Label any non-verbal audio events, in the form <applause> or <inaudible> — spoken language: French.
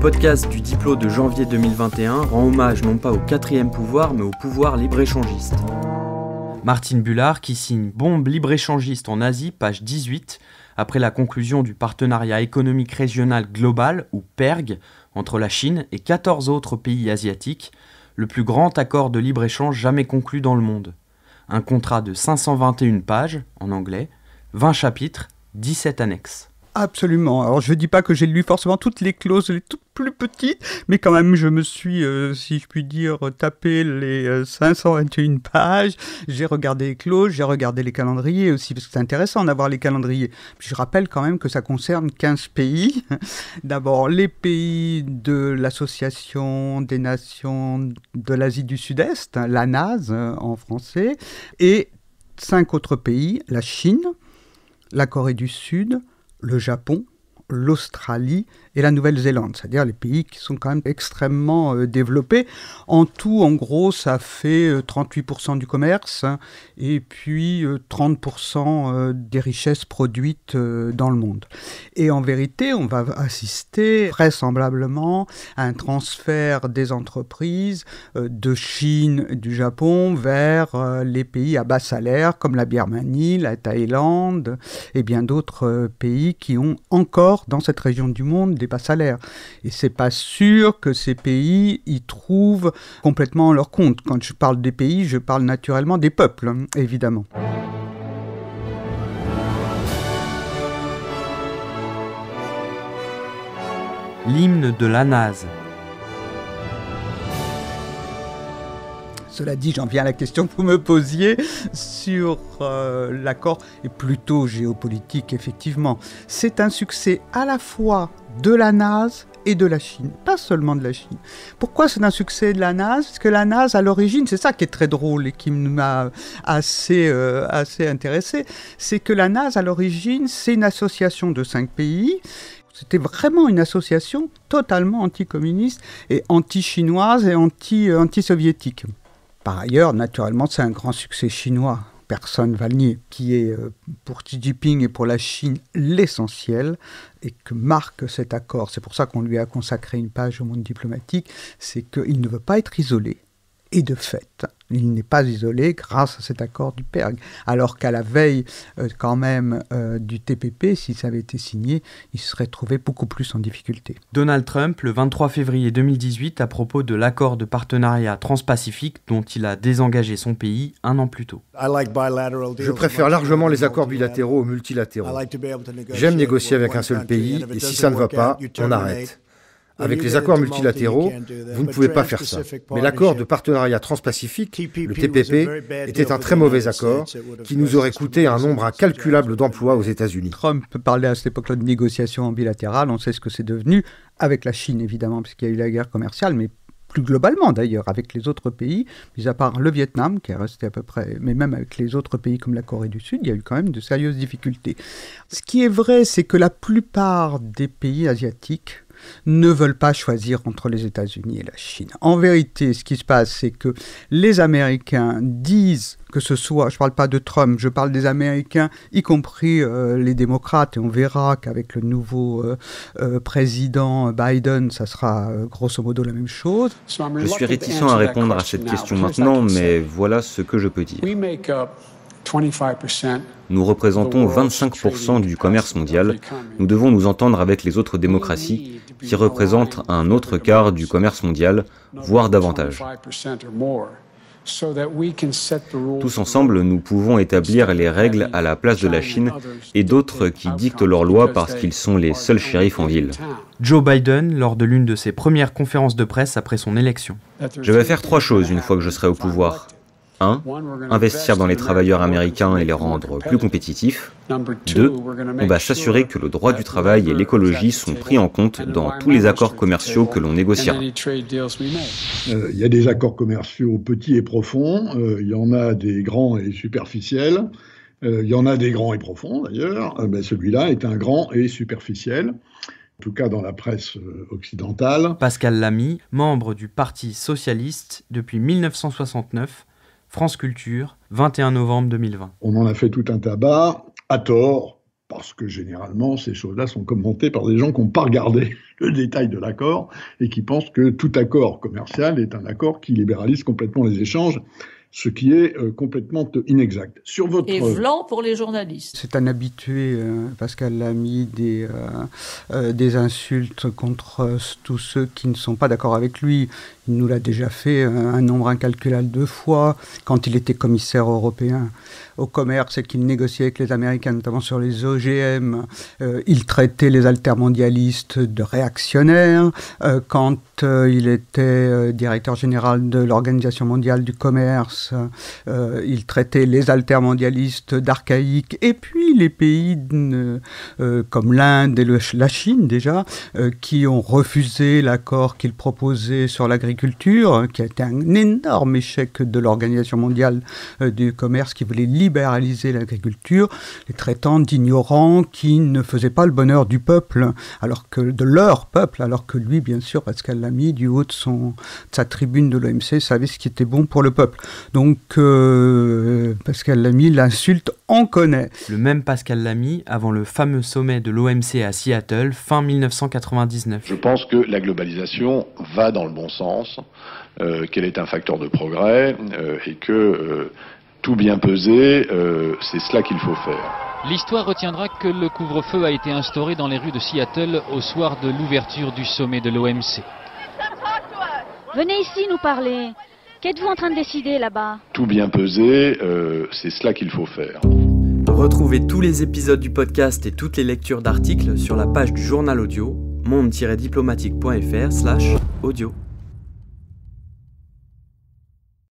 podcast du diplôme de janvier 2021 rend hommage non pas au quatrième pouvoir, mais au pouvoir libre-échangiste. Martine Bullard qui signe Bombe libre-échangiste en Asie, page 18, après la conclusion du partenariat économique régional global, ou PERG, entre la Chine et 14 autres pays asiatiques, le plus grand accord de libre-échange jamais conclu dans le monde. Un contrat de 521 pages, en anglais, 20 chapitres, 17 annexes. Absolument. Alors je ne dis pas que j'ai lu forcément toutes les clauses, les toutes plus petites, mais quand même je me suis, euh, si je puis dire, tapé les 521 euh, pages. J'ai regardé les clauses, j'ai regardé les calendriers aussi, parce que c'est intéressant d'avoir les calendriers. Je rappelle quand même que ça concerne 15 pays. <laughs> D'abord les pays de l'Association des Nations de l'Asie du Sud-Est, la NASE euh, en français, et cinq autres pays, la Chine, la Corée du Sud, le Japon, l'Australie et la Nouvelle-Zélande, c'est-à-dire les pays qui sont quand même extrêmement euh, développés. En tout, en gros, ça fait 38% euh, du commerce hein, et puis 30% euh, des richesses produites dans le monde. Et en vérité, on va assister vraisemblablement à un transfert des entreprises de Chine, du Japon, vers les pays à bas salaire comme la Birmanie, la Thaïlande et bien d'autres pays qui ont encore dans cette région du monde des pas salaire. Et c'est pas sûr que ces pays y trouvent complètement leur compte. Quand je parle des pays, je parle naturellement des peuples, évidemment. L'hymne de la NASE. Cela dit, j'en viens à la question que vous me posiez sur euh, l'accord, et plutôt géopolitique, effectivement. C'est un succès à la fois de la Nase et de la Chine, pas seulement de la Chine. Pourquoi c'est un succès de la Nase Parce que la Nase, à l'origine, c'est ça qui est très drôle et qui m'a assez, euh, intéressé, c'est que la Nase, à l'origine, c'est une association de cinq pays c'était vraiment une association totalement anticommuniste et anti-chinoise et euh, anti-soviétique. Par ailleurs, naturellement, c'est un grand succès chinois personne va le nier, qui est euh, pour Xi Jinping et pour la Chine l'essentiel et que marque cet accord. C'est pour ça qu'on lui a consacré une page au monde diplomatique, c'est qu'il ne veut pas être isolé. Et de fait, il n'est pas isolé grâce à cet accord du PERG. Alors qu'à la veille, euh, quand même, euh, du TPP, si ça avait été signé, il se serait trouvé beaucoup plus en difficulté. Donald Trump, le 23 février 2018, à propos de l'accord de partenariat transpacifique dont il a désengagé son pays un an plus tôt. Je préfère largement les accords bilatéraux aux multilatéraux. J'aime négocier avec un seul pays et si ça ne va pas, on arrête. Avec les accords euh, multilatéraux, vous ne pouvez pas faire ça. Mais l'accord de partenariat transpacifique, le TPP, était un très mauvais accord qui nous aurait coûté un nombre incalculable d'emplois aux États-Unis. Trump parlait à cette époque-là de négociations bilatérales, on sait ce que c'est devenu, avec la Chine évidemment, puisqu'il y a eu la guerre commerciale, mais plus globalement d'ailleurs, avec les autres pays, mis à part le Vietnam, qui est resté à peu près, mais même avec les autres pays comme la Corée du Sud, il y a eu quand même de sérieuses difficultés. Ce qui est vrai, c'est que la plupart des pays asiatiques ne veulent pas choisir entre les États-Unis et la Chine. En vérité, ce qui se passe, c'est que les Américains disent que ce soit, je ne parle pas de Trump, je parle des Américains, y compris euh, les démocrates, et on verra qu'avec le nouveau euh, euh, président Biden, ça sera grosso modo la même chose. Je suis réticent à répondre à cette question maintenant, mais voilà ce que je peux dire. Nous représentons 25% du commerce mondial. Nous devons nous entendre avec les autres démocraties qui représente un autre quart du commerce mondial, voire davantage. Tous ensemble, nous pouvons établir les règles à la place de la Chine et d'autres qui dictent leurs lois parce qu'ils sont les seuls shérifs en ville. Joe Biden, lors de l'une de ses premières conférences de presse après son élection. Je vais faire trois choses une fois que je serai au pouvoir. 1. Investir dans les travailleurs américains et les rendre plus compétitifs. 2. On va s'assurer que le droit du travail et l'écologie sont pris en compte dans tous les accords commerciaux que l'on négociera. Euh, il y a des accords commerciaux petits et profonds, euh, il y en a des grands et superficiels, euh, il y en a des grands et profonds d'ailleurs, ben, celui-là est un grand et superficiel en tout cas dans la presse occidentale. Pascal Lamy, membre du Parti socialiste depuis 1969, France Culture, 21 novembre 2020. On en a fait tout un tabac, à tort, parce que généralement, ces choses-là sont commentées par des gens qui n'ont pas regardé <laughs> le détail de l'accord et qui pensent que tout accord commercial est un accord qui libéralise complètement les échanges ce qui est euh, complètement inexact. et blanc pour les journalistes. C'est un habitué, euh, Pascal Lamy, des, euh, des insultes contre tous ceux qui ne sont pas d'accord avec lui nous l'a déjà fait euh, un nombre incalculable de fois quand il était commissaire européen au commerce et qu'il négociait avec les Américains, notamment sur les OGM. Euh, il traitait les altermondialistes de réactionnaires. Euh, quand il était directeur général de l'Organisation mondiale du commerce, il traitait les altermondialistes d'archaïques. Et puis les pays comme l'Inde et la Chine déjà, qui ont refusé l'accord qu'il proposait sur l'agriculture Culture hein, qui a été un énorme échec de l'Organisation mondiale euh, du commerce qui voulait libéraliser l'agriculture, les traitant d'ignorants qui ne faisaient pas le bonheur du peuple, alors que de leur peuple, alors que lui, bien sûr, Pascal Lamy, du haut de, son, sa tribune de l'OMC, savait ce qui était bon pour le peuple. Donc euh, Pascal Lamy, l'insulte, on connaît. Le même Pascal Lamy, avant le fameux sommet de l'OMC à Seattle, fin 1999. Je pense que la globalisation va dans le bon sens euh, qu'elle est un facteur de progrès euh, et que euh, tout bien pesé, c'est cela qu'il faut faire. L'histoire retiendra que le couvre-feu a été instauré dans les rues de Seattle au soir de l'ouverture du sommet de l'OMC. Venez ici nous parler. Qu'êtes-vous en train de décider là-bas Tout bien pesé, c'est cela qu'il faut faire. Retrouvez tous les épisodes du podcast et toutes les lectures d'articles sur la page du journal audio monde-diplomatique.fr/audio.